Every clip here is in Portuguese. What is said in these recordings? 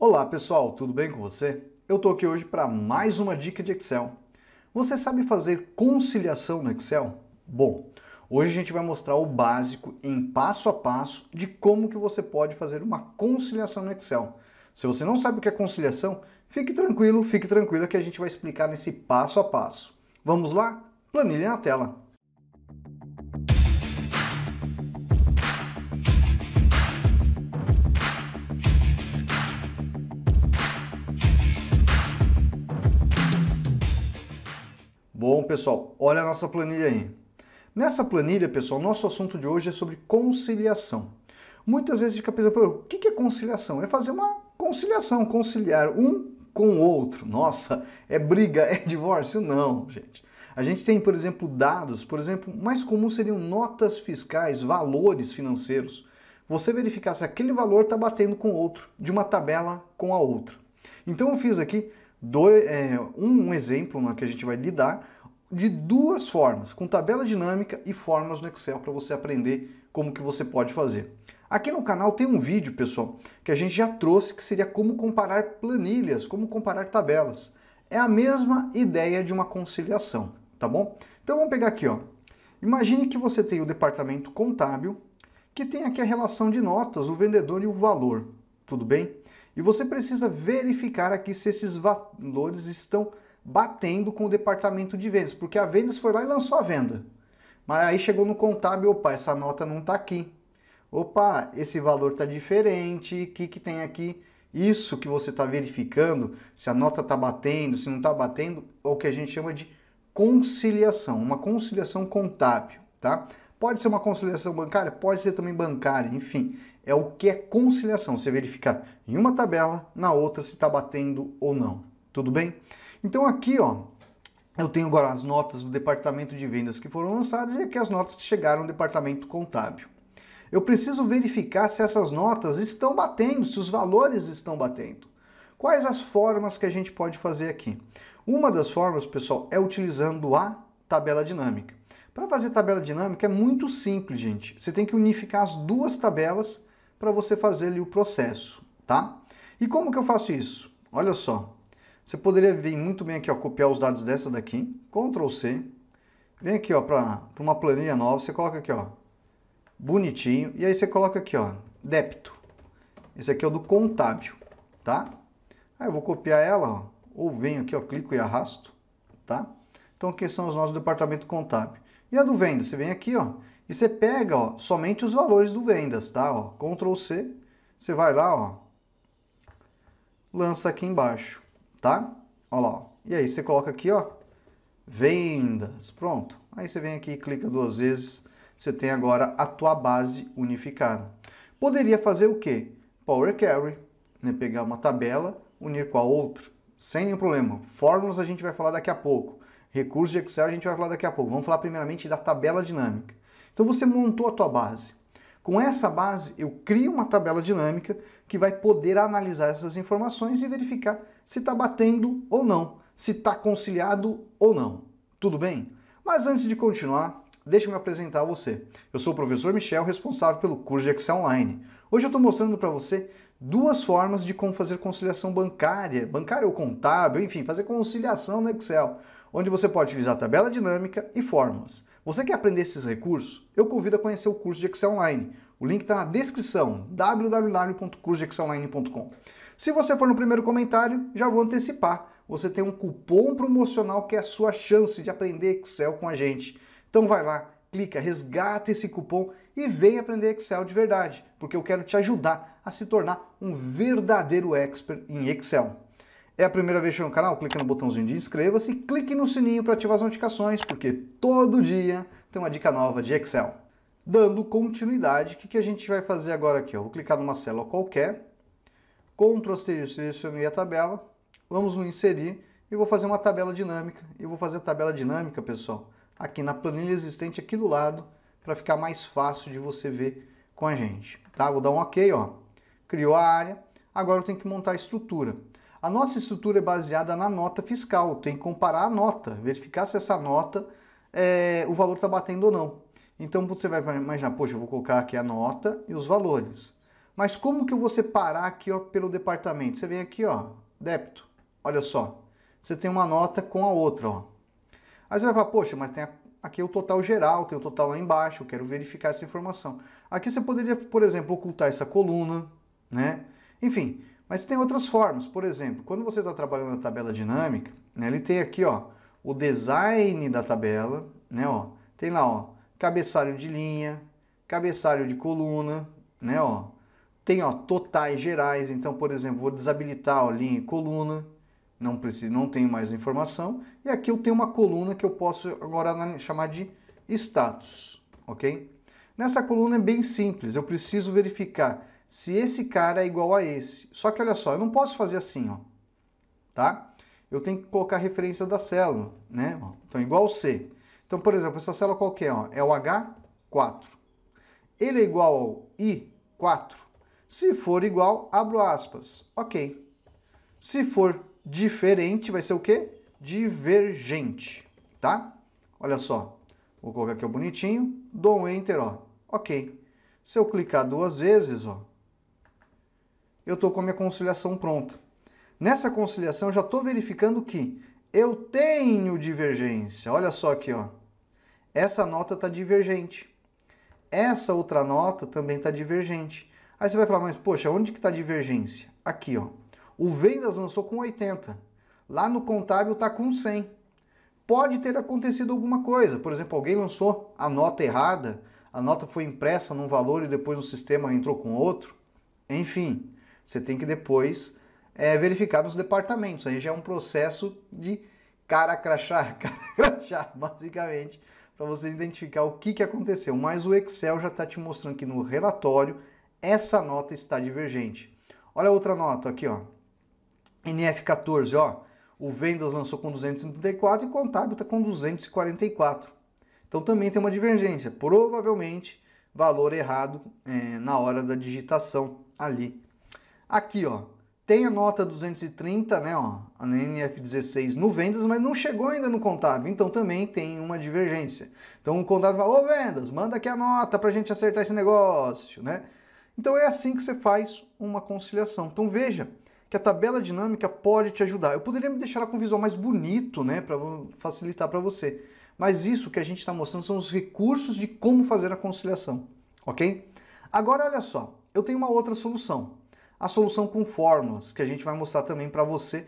Olá pessoal, tudo bem com você? Eu tô aqui hoje para mais uma dica de Excel. Você sabe fazer conciliação no Excel? Bom, hoje a gente vai mostrar o básico em passo a passo de como que você pode fazer uma conciliação no Excel. Se você não sabe o que é conciliação, fique tranquilo, fique tranquila que a gente vai explicar nesse passo a passo. Vamos lá? Planilha na tela. pessoal, olha a nossa planilha aí. Nessa planilha, pessoal, nosso assunto de hoje é sobre conciliação. Muitas vezes fica pensando, o que é conciliação? É fazer uma conciliação, conciliar um com o outro. Nossa, é briga, é divórcio? Não, gente. A gente tem, por exemplo, dados, por exemplo, mais comum seriam notas fiscais, valores financeiros. Você verificar se aquele valor está batendo com outro, de uma tabela com a outra. Então eu fiz aqui dois, é, um, um exemplo né, que a gente vai lidar de duas formas, com tabela dinâmica e formas no Excel para você aprender como que você pode fazer. Aqui no canal tem um vídeo, pessoal, que a gente já trouxe que seria como comparar planilhas, como comparar tabelas. É a mesma ideia de uma conciliação, tá bom? Então vamos pegar aqui, ó. Imagine que você tem o departamento contábil, que tem aqui a relação de notas, o vendedor e o valor, tudo bem? E você precisa verificar aqui se esses valores estão batendo com o departamento de vendas, porque a vendas foi lá e lançou a venda. Mas aí chegou no contábil, opa, essa nota não está aqui. Opa, esse valor está diferente, o que, que tem aqui? Isso que você está verificando, se a nota está batendo, se não está batendo, é o que a gente chama de conciliação, uma conciliação contábil, tá? Pode ser uma conciliação bancária, pode ser também bancária, enfim, é o que é conciliação. Você verificar em uma tabela, na outra, se está batendo ou não. Tudo bem? Então aqui, ó, eu tenho agora as notas do departamento de vendas que foram lançadas e aqui as notas que chegaram do departamento contábil. Eu preciso verificar se essas notas estão batendo, se os valores estão batendo. Quais as formas que a gente pode fazer aqui? Uma das formas, pessoal, é utilizando a tabela dinâmica. Para fazer tabela dinâmica é muito simples, gente. Você tem que unificar as duas tabelas para você fazer ali o processo, tá? E como que eu faço isso? Olha só, você poderia vir muito bem aqui, ó, copiar os dados dessa daqui, Ctrl C, vem aqui para uma planilha nova, você coloca aqui, ó, bonitinho, e aí você coloca aqui, ó, débito. Esse aqui é o do contábil, tá? Aí eu vou copiar ela, ó, ou venho aqui, ó, clico e arrasto, tá? Então aqui são os nossos do departamento contábil. E a do venda, você vem aqui, ó, e você pega, ó, somente os valores do vendas, tá? Ó, Ctrl C, você vai lá, ó, lança aqui embaixo tá? Olha lá, E aí você coloca aqui, ó, vendas, pronto. Aí você vem aqui e clica duas vezes, você tem agora a tua base unificada. Poderia fazer o quê? Power Query, né? pegar uma tabela, unir com a outra, sem nenhum problema. Fórmulas a gente vai falar daqui a pouco. Recursos de Excel a gente vai falar daqui a pouco. Vamos falar primeiramente da tabela dinâmica. Então você montou a tua base. Com essa base, eu crio uma tabela dinâmica que vai poder analisar essas informações e verificar se está batendo ou não, se está conciliado ou não. Tudo bem? Mas antes de continuar, deixe-me apresentar a você. Eu sou o professor Michel, responsável pelo curso de Excel Online. Hoje eu estou mostrando para você duas formas de como fazer conciliação bancária, bancária ou contábil, enfim, fazer conciliação no Excel, onde você pode utilizar tabela dinâmica e fórmulas. Você quer aprender esses recursos? Eu convido a conhecer o curso de Excel Online. O link está na descrição, www.cursodexcelonline.com. Se você for no primeiro comentário, já vou antecipar. Você tem um cupom promocional que é a sua chance de aprender Excel com a gente. Então vai lá, clica, resgata esse cupom e vem aprender Excel de verdade, porque eu quero te ajudar a se tornar um verdadeiro expert em Excel. É a primeira vez que no canal? Clique no botãozinho de inscreva-se e clique no sininho para ativar as notificações, porque todo dia tem uma dica nova de Excel. Dando continuidade, o que, que a gente vai fazer agora aqui? Eu vou clicar numa célula qualquer, Ctrl selecionei a tabela, vamos no inserir e vou fazer uma tabela dinâmica. E vou fazer a tabela dinâmica, pessoal, aqui na planilha existente aqui do lado, para ficar mais fácil de você ver com a gente. Tá? Vou dar um OK, ó. criou a área, agora eu tenho que montar a estrutura. A nossa estrutura é baseada na nota fiscal, tem que comparar a nota, verificar se essa nota, é, o valor está batendo ou não. Então você vai imaginar, poxa, eu vou colocar aqui a nota e os valores. Mas como que eu vou separar aqui ó, pelo departamento? Você vem aqui, ó, débito, olha só, você tem uma nota com a outra, ó. Aí você vai falar, poxa, mas tem aqui é o total geral, tem o total lá embaixo, eu quero verificar essa informação. Aqui você poderia, por exemplo, ocultar essa coluna, né? Enfim, mas tem outras formas. Por exemplo, quando você está trabalhando na tabela dinâmica, né, ele tem aqui ó, o design da tabela, né, ó, tem lá ó, cabeçalho de linha, cabeçalho de coluna, né, ó, tem ó, totais gerais. Então, por exemplo, vou desabilitar ó, linha e coluna, não, preciso, não tenho mais informação. E aqui eu tenho uma coluna que eu posso agora chamar de status, ok? Nessa coluna é bem simples, eu preciso verificar se esse cara é igual a esse. Só que olha só, eu não posso fazer assim, ó. Tá? Eu tenho que colocar a referência da célula, né? Então, igual ao C. Então, por exemplo, essa célula qualquer, é, ó, é o H4. Ele é igual ao I4? Se for igual, abro aspas. Ok. Se for diferente, vai ser o quê? Divergente, tá? Olha só. Vou colocar aqui o bonitinho. Dou um Enter, ó. Ok. Se eu clicar duas vezes, ó, eu estou com a minha conciliação pronta. Nessa conciliação, eu já estou verificando que eu tenho divergência. Olha só aqui, ó. Essa nota está divergente. Essa outra nota também está divergente. Aí você vai falar, mas poxa, onde que está a divergência? Aqui, ó. O vendas lançou com 80. Lá no contábil está com 100. Pode ter acontecido alguma coisa. Por exemplo, alguém lançou a nota errada, a nota foi impressa num valor e depois o sistema entrou com outro. Enfim, você tem que depois é, verificar nos departamentos. Aí já é um processo de cara crachar, cara crachar, basicamente, para você identificar o que, que aconteceu. Mas o Excel já está te mostrando que no relatório essa nota está divergente. Olha outra nota aqui, ó. NF14, ó. O vendas lançou com 234 e o contábil está com 244. Então também tem uma divergência. Provavelmente valor errado é, na hora da digitação ali Aqui, ó, tem a nota 230, né, ó, a NF16 no vendas, mas não chegou ainda no contábil, então também tem uma divergência. Então o contábil fala, ô vendas, manda aqui a nota para a gente acertar esse negócio, né? Então é assim que você faz uma conciliação. Então veja que a tabela dinâmica pode te ajudar. Eu poderia me deixar ela com um visual mais bonito, né, para facilitar para você. Mas isso que a gente está mostrando são os recursos de como fazer a conciliação, ok? Agora olha só, eu tenho uma outra solução a solução com fórmulas, que a gente vai mostrar também para você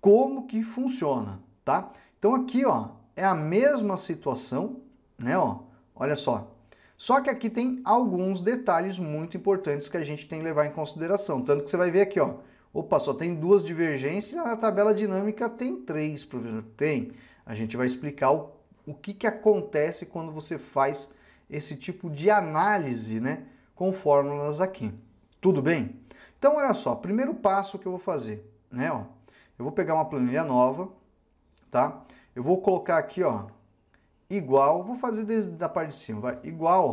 como que funciona, tá? Então aqui, ó, é a mesma situação, né, ó? Olha só. Só que aqui tem alguns detalhes muito importantes que a gente tem que levar em consideração, tanto que você vai ver aqui, ó, opa, só tem duas divergências, na tabela dinâmica tem três, professor, tem. A gente vai explicar o, o que, que acontece quando você faz esse tipo de análise, né, com fórmulas aqui. Tudo bem? Então, olha só, primeiro passo que eu vou fazer, né, ó, eu vou pegar uma planilha nova, tá? Eu vou colocar aqui, ó, igual, vou fazer desde da parte de cima, vai, igual,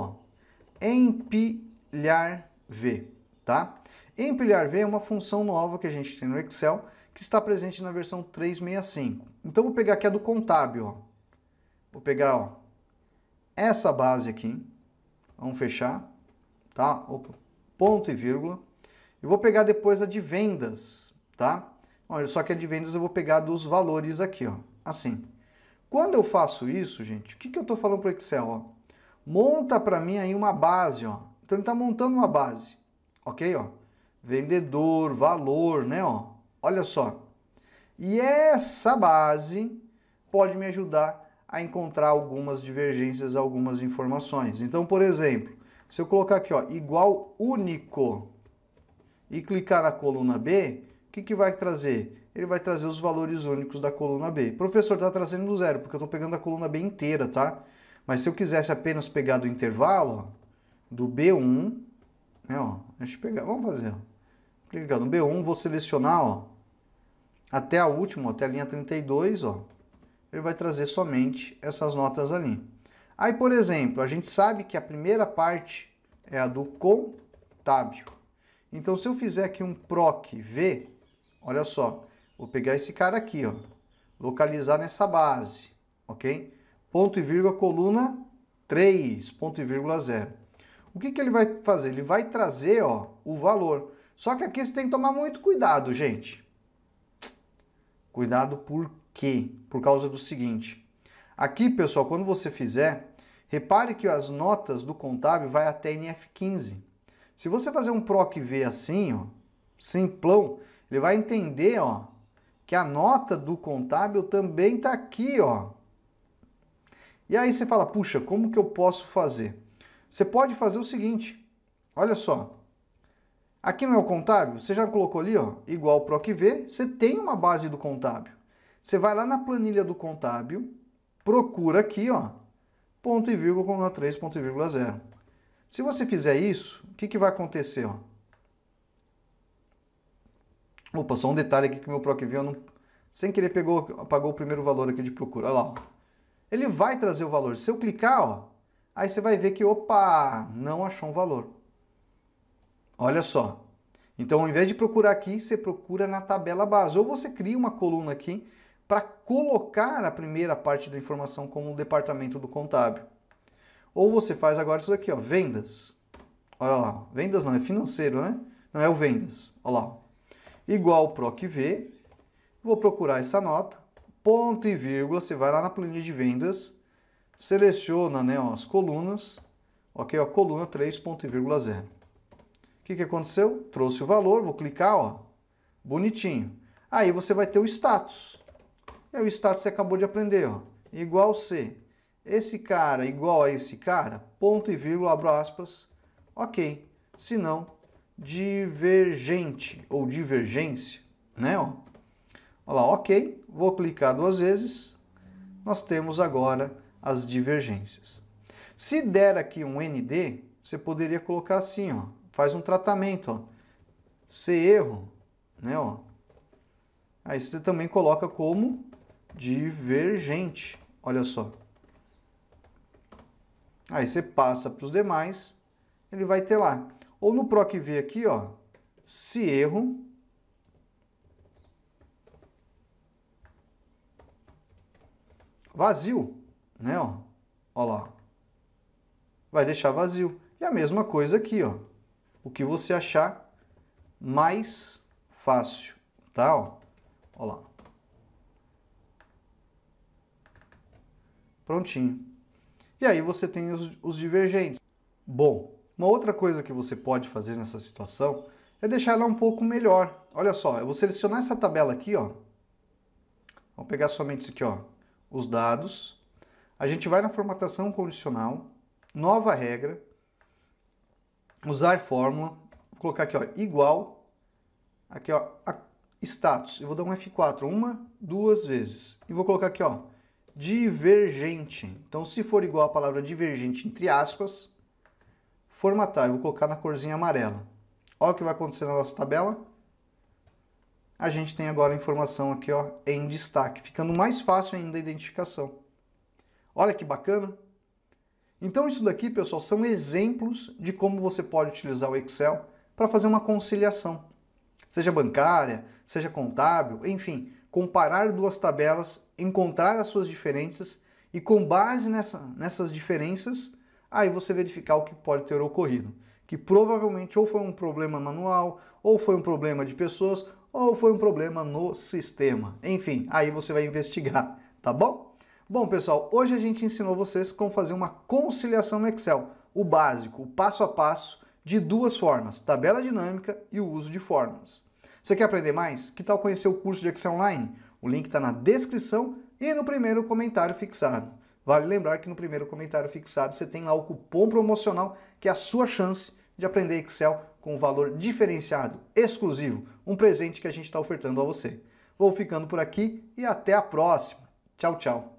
ó, empilhar V, tá? Empilhar V é uma função nova que a gente tem no Excel, que está presente na versão 365. Então, vou pegar aqui a do contábil, ó. Vou pegar, ó, essa base aqui, vamos fechar, tá? Opa, ponto e vírgula. Eu vou pegar depois a de vendas, tá? Olha, só que a de vendas eu vou pegar dos valores aqui, ó. Assim. Quando eu faço isso, gente, o que, que eu estou falando pro Excel? Ó? Monta para mim aí uma base, ó. Então ele tá montando uma base, ok? Ó. Vendedor, valor, né? Ó. Olha só. E essa base pode me ajudar a encontrar algumas divergências, algumas informações. Então, por exemplo, se eu colocar aqui, ó, igual único, e clicar na coluna B, o que, que vai trazer? Ele vai trazer os valores únicos da coluna B. Professor, está trazendo do zero, porque eu estou pegando a coluna B inteira, tá? Mas se eu quisesse apenas pegar do intervalo, do B1, né, ó, deixa eu pegar, vamos fazer, Clicando Clicar no B1, vou selecionar, ó, até a última, até a linha 32, ó, ele vai trazer somente essas notas ali. Aí, por exemplo, a gente sabe que a primeira parte é a do contábil. Então, se eu fizer aqui um proc v, olha só, vou pegar esse cara aqui, ó, localizar nessa base, ok? Ponto e vírgula, coluna 3, ponto e vírgula 0. O que, que ele vai fazer? Ele vai trazer ó, o valor. Só que aqui você tem que tomar muito cuidado, gente. Cuidado por quê? Por causa do seguinte. Aqui, pessoal, quando você fizer, repare que as notas do contábil vai até NF15. Se você fazer um PROC V assim, ó, simplão, ele vai entender ó, que a nota do contábil também está aqui. Ó. E aí você fala, puxa, como que eu posso fazer? Você pode fazer o seguinte, olha só. Aqui no meu contábil, você já colocou ali, ó, igual PROC V, você tem uma base do contábil. Você vai lá na planilha do contábil, procura aqui, ó, ponto e vírgula, 3, ponto e vírgula zero. Se você fizer isso, o que, que vai acontecer? Ó? Opa, só um detalhe aqui que o meu PROCView não... Sem querer pegou, apagou o primeiro valor aqui de procura. Olha lá. Ó. Ele vai trazer o valor. Se eu clicar, ó, aí você vai ver que, opa, não achou um valor. Olha só. Então, ao invés de procurar aqui, você procura na tabela base. Ou você cria uma coluna aqui para colocar a primeira parte da informação como o departamento do contábil. Ou você faz agora isso aqui ó, vendas. Olha lá, vendas não, é financeiro, né? Não é o vendas. Olha lá. Igual PROCV, vou procurar essa nota, ponto e vírgula, você vai lá na planilha de vendas, seleciona né, ó, as colunas, ok? Ó, coluna 3, ponto e vírgula zero O que, que aconteceu? Trouxe o valor, vou clicar, ó, bonitinho. Aí você vai ter o status. é o status você acabou de aprender, ó, igual C esse cara igual a esse cara, ponto e vírgula, abro aspas, ok. Se não, divergente ou divergência, né? Ó. Olha lá, ok, vou clicar duas vezes, nós temos agora as divergências. Se der aqui um ND, você poderia colocar assim, ó, faz um tratamento, ó. Se erro, né, ó. Aí você também coloca como divergente, olha só. Aí você passa para os demais, ele vai ter lá. Ou no PROC-V aqui, ó, se erro, vazio, né, ó, ó lá, vai deixar vazio. E a mesma coisa aqui, ó, o que você achar mais fácil, tá, ó, ó lá. Prontinho. E aí você tem os, os divergentes. Bom, uma outra coisa que você pode fazer nessa situação é deixar ela um pouco melhor. Olha só, eu vou selecionar essa tabela aqui, ó. Vou pegar somente isso aqui, ó, os dados. A gente vai na formatação condicional, nova regra, usar fórmula, vou colocar aqui, ó, igual, aqui, ó, status. Eu vou dar um F4 uma, duas vezes. E vou colocar aqui, ó, divergente. Então, se for igual a palavra divergente entre aspas, formatar, eu vou colocar na corzinha amarela. Olha o que vai acontecer na nossa tabela. A gente tem agora a informação aqui ó, em destaque, ficando mais fácil ainda a identificação. Olha que bacana! Então isso daqui, pessoal, são exemplos de como você pode utilizar o Excel para fazer uma conciliação. Seja bancária, seja contábil, enfim, comparar duas tabelas, encontrar as suas diferenças e com base nessa, nessas diferenças, aí você verificar o que pode ter ocorrido. Que provavelmente ou foi um problema manual, ou foi um problema de pessoas, ou foi um problema no sistema. Enfim, aí você vai investigar, tá bom? Bom, pessoal, hoje a gente ensinou vocês como fazer uma conciliação no Excel, o básico, o passo a passo, de duas formas, tabela dinâmica e o uso de fórmulas. Você quer aprender mais? Que tal conhecer o curso de Excel Online? O link está na descrição e no primeiro comentário fixado. Vale lembrar que no primeiro comentário fixado você tem lá o cupom promocional, que é a sua chance de aprender Excel com valor diferenciado, exclusivo, um presente que a gente está ofertando a você. Vou ficando por aqui e até a próxima. Tchau, tchau.